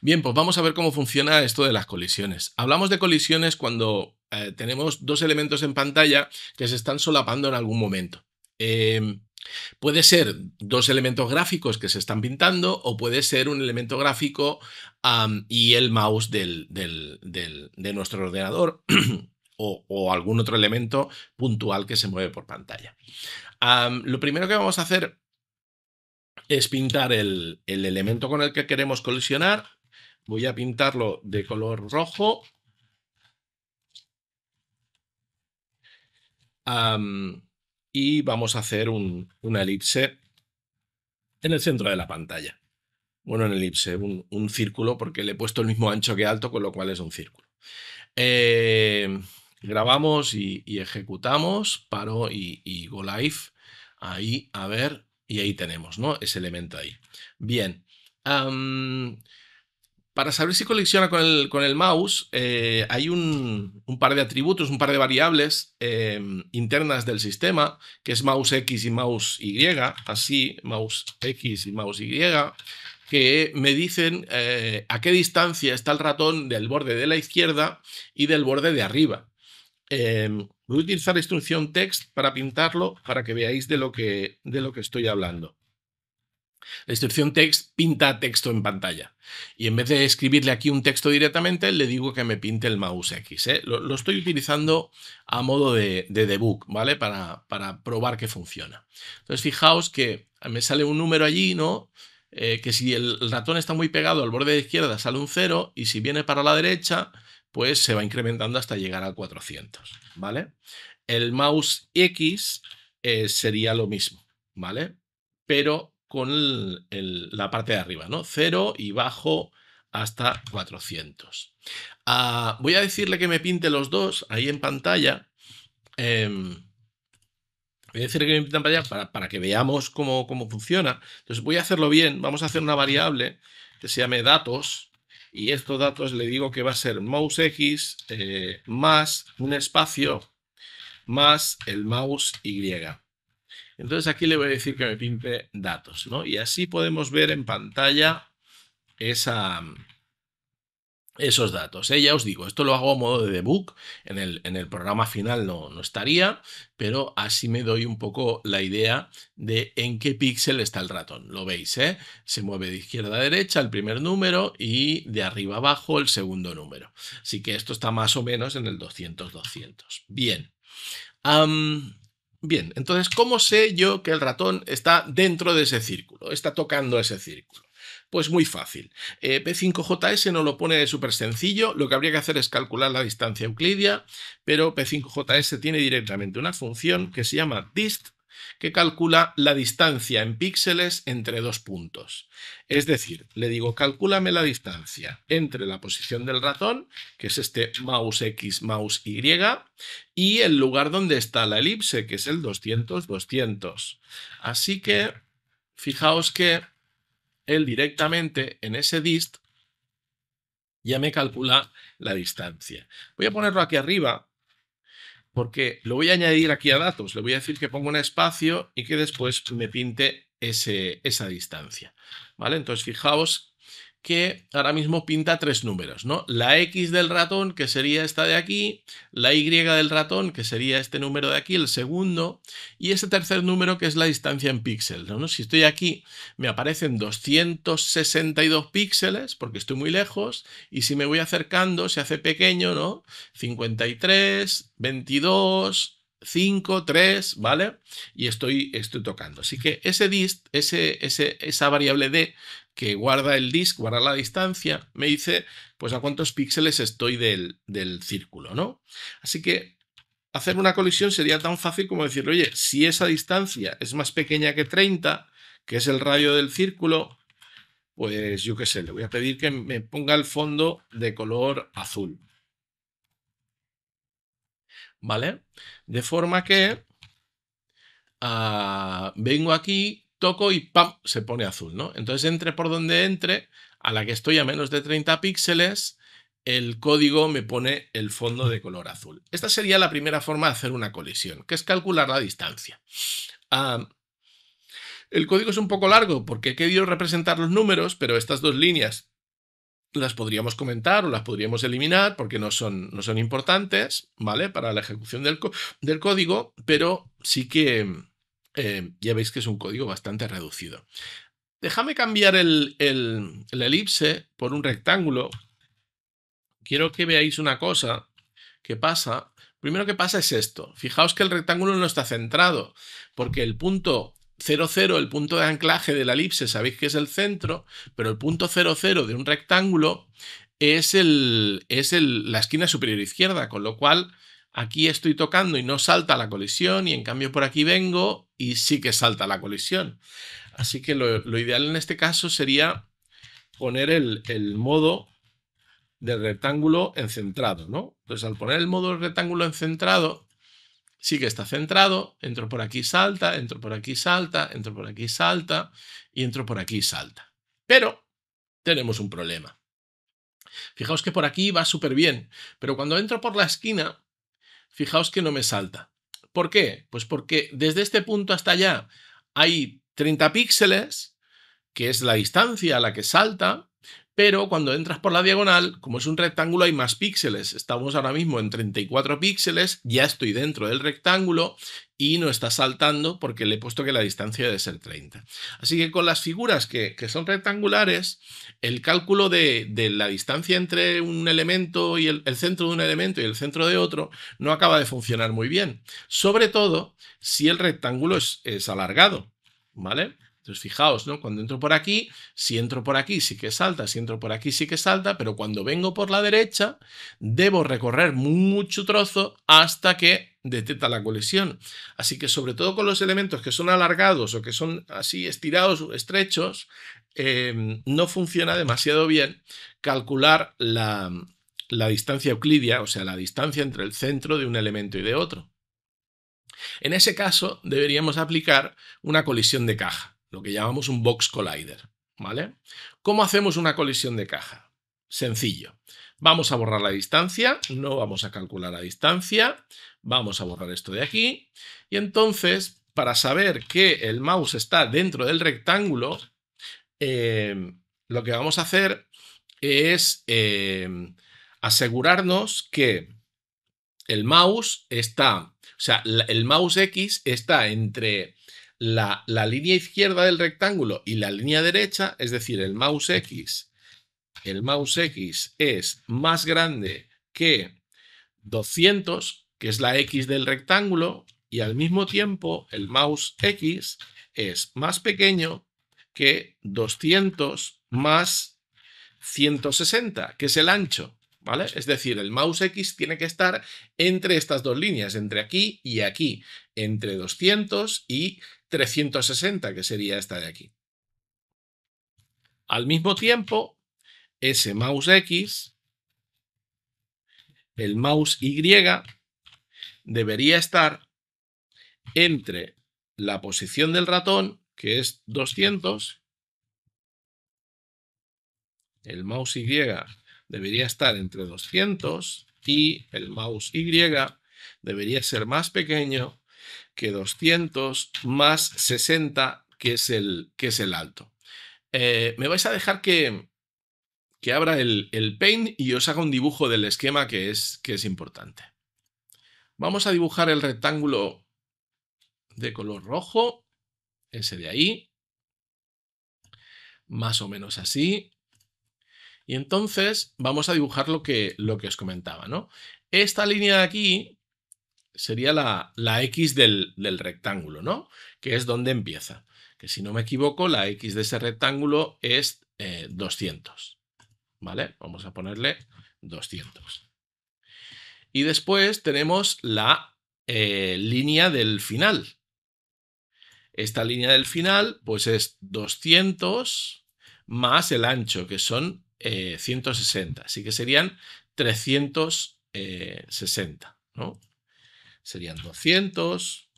Bien, pues vamos a ver cómo funciona esto de las colisiones. Hablamos de colisiones cuando eh, tenemos dos elementos en pantalla que se están solapando en algún momento. Em, puede ser dos elementos gráficos que se están pintando o puede ser un elemento gráfico y el mouse de nuestro ordenador o, algún otro elemento puntual que se mueve por pantalla. lo primero que vamos a hacer es pintar el, el elemento con el que queremos colisionar voy a pintarlo de color rojo. y vamos a hacer un, una elipse en el centro de la pantalla. Bueno, en elipse, un, círculo, porque le he puesto el mismo ancho que alto, con lo cual es un círculo. Eh, grabamos y, ejecutamos, paro y, go live. Ahí, a ver, y ahí tenemos, ¿no? Ese elemento ahí. Bien. Para saber si colecciona con el, mouse, eh, hay un, par de atributos, un par de variables eh, internas del sistema, que es mouse X y mouse Y, así, mouse X y mouse Y, que me dicen eh, a qué distancia está el ratón del borde de la izquierda y del borde de arriba. Em, voy a utilizar la instrucción text para pintarlo, para que veáis de lo que, de lo que estoy hablando. La instrucción text pinta texto en pantalla. Y en vez de escribirle aquí un texto directamente, le digo que me pinte el mouse X. ¿eh? Lo, estoy utilizando a modo de, debug, ¿vale? Para, para, probar que funciona. Entonces, fijaos que me sale un número allí, ¿no? Eh, que si el ratón está muy pegado al borde de izquierda sale un 0 y si viene para la derecha, pues se va incrementando hasta llegar a 400, ¿vale? El mouse X eh, sería lo mismo, ¿vale? Pero con la parte de arriba, ¿no? 0 y bajo hasta 400. Ah, voy a decirle que me pinte los dos ahí en pantalla. Em, voy a decirle que me pinte en pantalla para, que veamos cómo, funciona. Entonces voy a hacerlo bien. Vamos a hacer una variable que se llame datos y estos datos le digo que va a ser mouseX eh, más un espacio más el mouse Y. Entonces aquí le voy a decir que me pinte datos, ¿no? Y así podemos ver en pantalla esa, esos datos. ella ¿eh? Ya os digo, esto lo hago a modo de debug, en el, en el programa final no, no, estaría, pero así me doy un poco la idea de en qué píxel está el ratón. Lo veis, ¿eh? se mueve de izquierda a derecha el primer número y de arriba abajo el segundo número. Así que esto está más o menos en el 200-200. Bien. Bien, entonces, ¿cómo sé yo que el ratón está dentro de ese círculo? Está tocando ese círculo. Pues muy fácil. Eh, P5JS no lo pone súper sencillo. Lo que habría que hacer es calcular la distancia euclidia, pero P5JS tiene directamente una función que se llama dist que calcula la distancia en píxeles entre dos puntos. Es decir, le digo, calcúlame la distancia entre la posición del ratón, que es este mouse X, mouse Y, y el lugar donde está la elipse, que es el 200-200. Así que, fijaos que él directamente en ese dist ya me calcula la distancia. Voy a ponerlo aquí arriba porque lo voy a añadir aquí a datos. Le voy a decir que ponga un espacio y que después me pinte esa distancia. ¿Vale? Entonces, fijaos que ahora mismo pinta tres números, ¿no? La X del ratón, que sería esta de aquí, la Y del ratón, que sería este número de aquí, el segundo, y ese tercer número, que es la distancia en píxeles, ¿no? Si estoy aquí, me aparecen 262 píxeles, porque estoy muy lejos, y si me voy acercando, se hace pequeño, ¿no? 53, 22, 5, 3, ¿vale? Y estoy, estoy tocando. Así que ese dist, ese, ese, esa variable d que guarda el disco, guarda la distancia, me dice pues a cuántos píxeles estoy del, del círculo, ¿no? Así que hacer una colisión sería tan fácil como decir, oye, si esa distancia es más pequeña que 30, que es el radio del círculo, pues yo qué sé, le voy a pedir que me ponga el fondo de color azul. ¿Vale? De forma que ah, vengo aquí toco y ¡pam! se pone azul, ¿no? Entonces entre por donde entre, a la que estoy a menos de 30 píxeles, el código me pone el fondo de color azul. Esta sería la primera forma de hacer una colisión, que es calcular la distancia. el código es un poco largo porque he querido representar los números, pero estas dos líneas las podríamos comentar o las podríamos eliminar porque no son, no son importantes, ¿vale? Para la ejecución del código, pero sí que eh, ya veis que es un código bastante reducido. Déjame cambiar el, elipse por un rectángulo. Quiero que veáis una cosa que pasa. Primero que pasa es esto. Fijaos que el rectángulo no está centrado, porque el punto 0,0, el punto de anclaje de la elipse, sabéis que es el centro, pero el punto 0,0 de un rectángulo es, el, es la esquina superior izquierda, con lo cual aquí estoy tocando y no salta la colisión y en cambio por aquí vengo y sí que salta la colisión. Así que lo, ideal en este caso sería poner el, modo del rectángulo en centrado, ¿no? Entonces al poner el modo del rectángulo en centrado, sí que está centrado, entro por aquí, salta, entro por aquí, salta, entro por aquí, salta y entro por aquí, salta. Pero tenemos un problema. Fijaos que por aquí va súper bien, pero cuando entro por la esquina, fijaos que no me salta. ¿Por qué? Pues porque desde este punto hasta allá hay 30 píxeles, que es la distancia a la que salta, pero cuando entras por la diagonal, como es un rectángulo, hay más píxeles. Estamos ahora mismo en 34 píxeles, ya estoy dentro del rectángulo y no está saltando porque le he puesto que la distancia debe ser 30. Así que con las figuras que, son rectangulares, el cálculo de, la distancia entre un elemento y el, centro de un elemento y el centro de otro no acaba de funcionar muy bien. Sobre todo si el rectángulo es alargado, ¿vale? Entonces, fijaos, ¿no? Cuando entro por aquí, si entro por aquí sí que salta, si entro por aquí sí que salta, pero cuando vengo por la derecha, debo recorrer mucho trozo hasta que detecta la colisión. Así que sobre todo con los elementos que son alargados o que son así estirados, estrechos, em, no funciona demasiado bien calcular la, la distancia euclidia, o sea, la distancia entre el centro de un elemento y de otro. En ese caso, deberíamos aplicar una colisión de caja lo que llamamos un box collider. ¿Vale? ¿Cómo hacemos una colisión de caja? Sencillo. Vamos a borrar la distancia, no vamos a calcular la distancia, vamos a borrar esto de aquí y entonces para saber que el mouse está dentro del rectángulo, em, lo que vamos a hacer es em, asegurarnos que el mouse está, o sea, el mouse X está entre la, línea izquierda del rectángulo y la línea derecha, es decir, el mouse X, el mouse X es más grande que 200, que es la X del rectángulo, y al mismo tiempo el mouse X es más pequeño que 200 más 160, que es el ancho. Es decir, el mouse X tiene que estar entre estas dos líneas, entre aquí y aquí, entre 200 y 360, que sería esta de aquí. Al mismo tiempo, ese mouse X, el mouse Y, debería estar entre la posición del ratón, que es 200, el mouse Y debería estar entre 200 y el mouse Y debería ser más pequeño que 200 más 60, que es el, que es el alto. Eh, me vais a dejar que, que abra el, el, Paint y os haga un dibujo del esquema que es, que es importante. Vamos a dibujar el rectángulo de color rojo, ese de ahí, más o menos así. Y entonces vamos a dibujar lo que, lo que os comentaba, ¿no? Esta línea de aquí sería la, X del, rectángulo, ¿no? Que es donde empieza. Que si no me equivoco, la X de ese rectángulo es 200. Eh, ¿Vale? Vamos a ponerle 200. Y después tenemos la eh, línea del final. Esta línea del final, pues es 200 más el ancho, que son 160. Eh, así que serían 360, eh, ¿no? Serían 200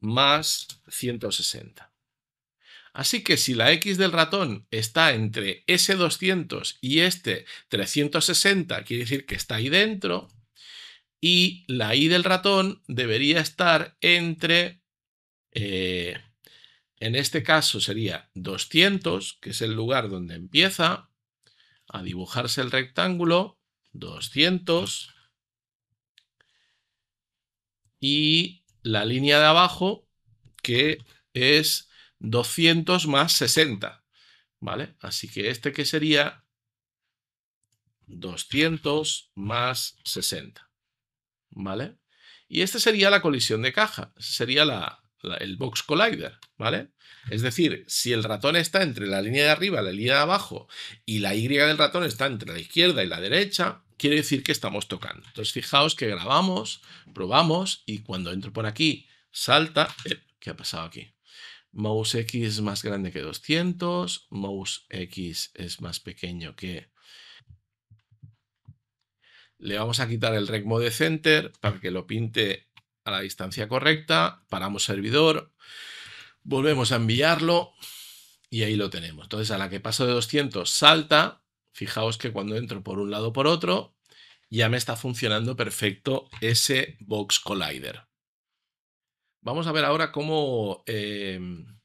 más 160. Así que si la X del ratón está entre ese 200 y este 360, quiere decir que está ahí dentro, y la Y del ratón debería estar entre... Eh, en este caso sería 200, que es el lugar donde empieza a dibujarse el rectángulo, 200, y la línea de abajo, que es 200 más 60, ¿vale? Así que este que sería 200 más 60, ¿vale? Y esta sería la colisión de caja, sería la, el box collider, ¿vale? Es decir, si el ratón está entre la línea de arriba la línea de abajo y la Y del ratón está entre la izquierda y la derecha, quiere decir que estamos tocando. Entonces fijaos que grabamos, probamos y cuando entro por aquí salta, eh, ¿qué ha pasado aquí? Mouse X es más grande que 200, mouse X es más pequeño que... Le vamos a quitar el rec mode center para que lo pinte a la distancia correcta, paramos servidor, volvemos a enviarlo y ahí lo tenemos. Entonces, a la que paso de 200 salta, fijaos que cuando entro por un lado o por otro, ya me está funcionando perfecto ese Box Collider. Vamos a ver ahora cómo, em,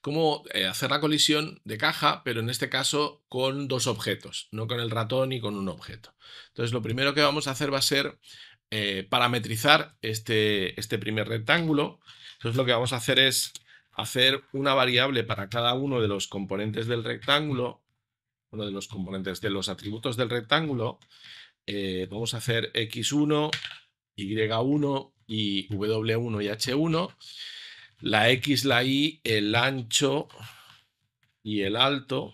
cómo eh, hacer la colisión de caja, pero en este caso con dos objetos, no con el ratón y con un objeto. Entonces, lo primero que vamos a hacer va a ser eh, parametrizar este, este primer rectángulo. Entonces lo que vamos a hacer es hacer una variable para cada uno de los componentes del rectángulo, uno de los componentes de los atributos del rectángulo. Eh, vamos a hacer x1, y1 y w1 y h1. La x, la y, el ancho y el alto.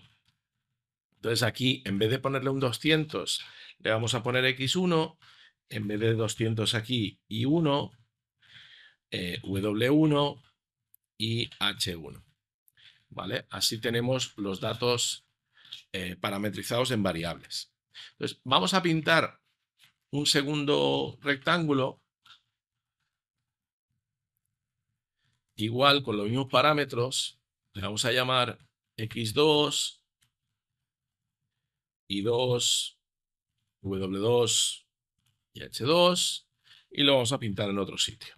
Entonces aquí, en vez de ponerle un 200, le vamos a poner x1 en vez de 200 aquí y 1, eh, W1 y H1. ¿Vale? Así tenemos los datos eh, parametrizados en variables. Entonces, vamos a pintar un segundo rectángulo igual con los mismos parámetros. Le vamos a llamar X2 y 2, W2 H2 y lo vamos a pintar en otro sitio.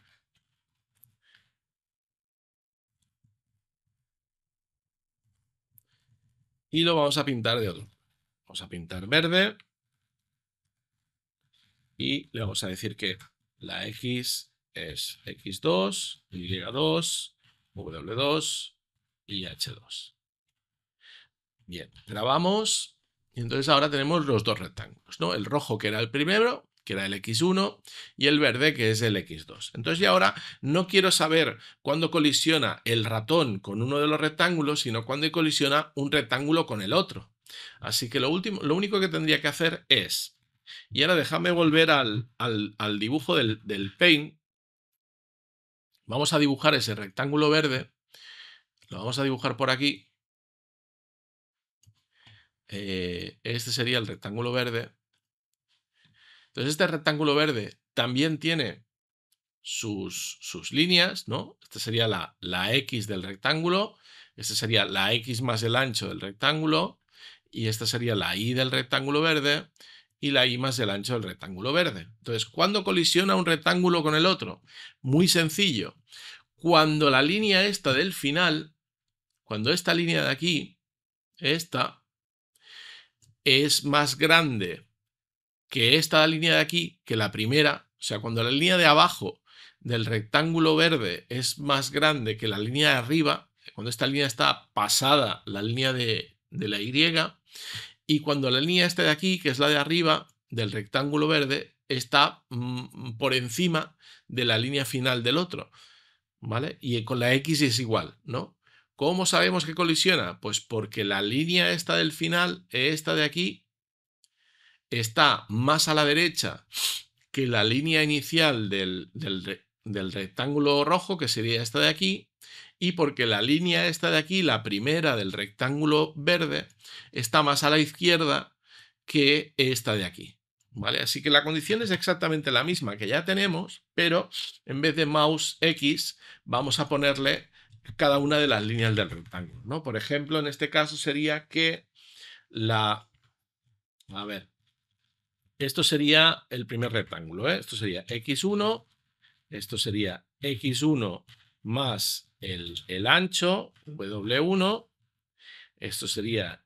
Y lo vamos a pintar de otro. Vamos a pintar verde y le vamos a decir que la X es X2, Y2, W2 y H2. Bien, grabamos y entonces ahora tenemos los dos rectángulos, El rojo que era el primero que era el X1, y el verde, que es el X2. Entonces ya ahora no quiero saber cuándo colisiona el ratón con uno de los rectángulos, sino cuándo colisiona un rectángulo con el otro. Así que lo, último, lo único que tendría que hacer es, y ahora déjame volver al, dibujo del, del paint, vamos a dibujar ese rectángulo verde, lo vamos a dibujar por aquí, eh, este sería el rectángulo verde. Entonces este rectángulo verde también tiene sus, sus líneas, ¿no? Esta sería la, la X del rectángulo, esta sería la X más el ancho del rectángulo, y esta sería la Y del rectángulo verde y la Y más el ancho del rectángulo verde. Entonces, ¿cuándo colisiona un rectángulo con el otro? Muy sencillo. Cuando la línea esta del final, cuando esta línea de aquí, esta, es más grande que esta línea de aquí, que la primera, o sea, cuando la línea de abajo del rectángulo verde es más grande que la línea de arriba, cuando esta línea está pasada la línea de, la Y, y cuando la línea esta de aquí, que es la de arriba del rectángulo verde, está mm, por encima de la línea final del otro, ¿vale? Y con la X es igual, ¿no? ¿Cómo sabemos que colisiona? Pues porque la línea esta del final, esta de aquí, está más a la derecha que la línea inicial del, rectángulo rojo, que sería esta de aquí, y porque la línea esta de aquí, la primera del rectángulo verde, está más a la izquierda que esta de aquí. ¿Vale? Así que la condición es exactamente la misma que ya tenemos, pero en vez de mouse X vamos a ponerle cada una de las líneas del rectángulo. ¿no? Por ejemplo, en este caso sería que la... A ver, esto sería el primer rectángulo. ¿eh? Esto sería x1, esto sería x1 más el, ancho, w1, esto sería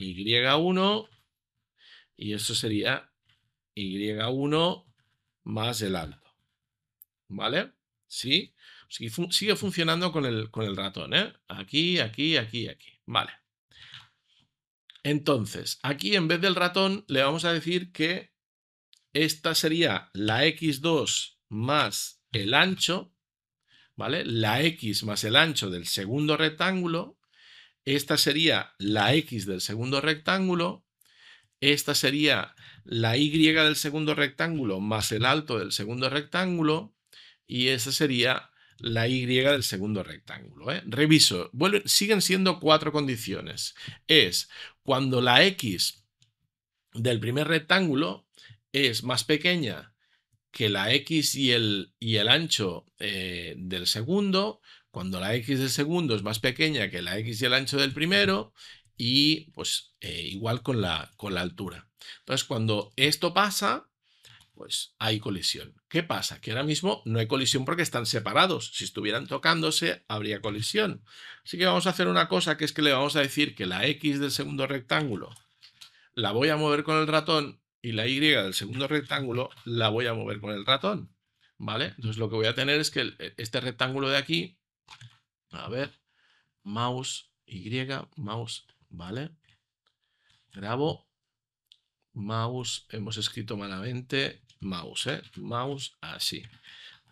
y1 y esto sería y1 más el alto. ¿Vale? Sí. Sigue, funcionando con el, con el ratón, ¿eh? Aquí, aquí, aquí, aquí. Vale. Entonces, aquí en vez del ratón le vamos a decir que esta sería la x2 más el ancho, ¿vale? La x más el ancho del segundo rectángulo, esta sería la x del segundo rectángulo, esta sería la y del segundo rectángulo más el alto del segundo rectángulo y esta sería la y del segundo rectángulo. ¿eh? Reviso, siguen siendo cuatro condiciones. Es cuando la X del primer rectángulo es más pequeña que la X y el, y el ancho eh, del segundo, cuando la X del segundo es más pequeña que la X y el ancho del primero, y pues eh, igual con la, con la altura. Entonces, cuando esto pasa, pues hay colisión. ¿Qué pasa? Que ahora mismo no hay colisión porque están separados. Si estuvieran tocándose, habría colisión. Así que vamos a hacer una cosa que es que le vamos a decir que la X del segundo rectángulo la voy a mover con el ratón y la Y del segundo rectángulo la voy a mover con el ratón. ¿Vale? Entonces lo que voy a tener es que este rectángulo de aquí, a ver, mouse, Y, mouse, ¿vale? Grabo, mouse, hemos escrito malamente, mouse, ¿eh? mouse así.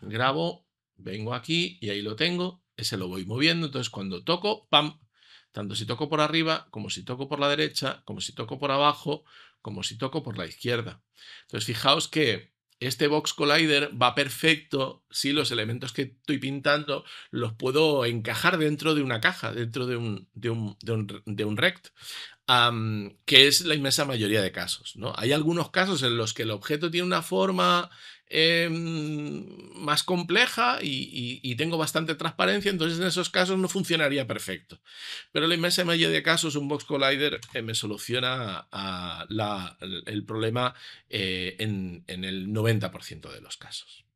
Grabo, vengo aquí y ahí lo tengo, ese lo voy moviendo, entonces cuando toco, ¡pam! Tanto si toco por arriba, como si toco por la derecha, como si toco por abajo, como si toco por la izquierda. Entonces fijaos que este Box Collider va perfecto si los elementos que estoy pintando los puedo encajar dentro de una caja, dentro de un, de un rect que es la inmensa mayoría de casos. Hay algunos casos en los que el objeto tiene una forma em, más compleja y, tengo bastante transparencia, entonces en esos casos no funcionaría perfecto. Pero la inmensa mayoría de casos un Box Collider eh, me soluciona el problema eh, en el 90% de los casos.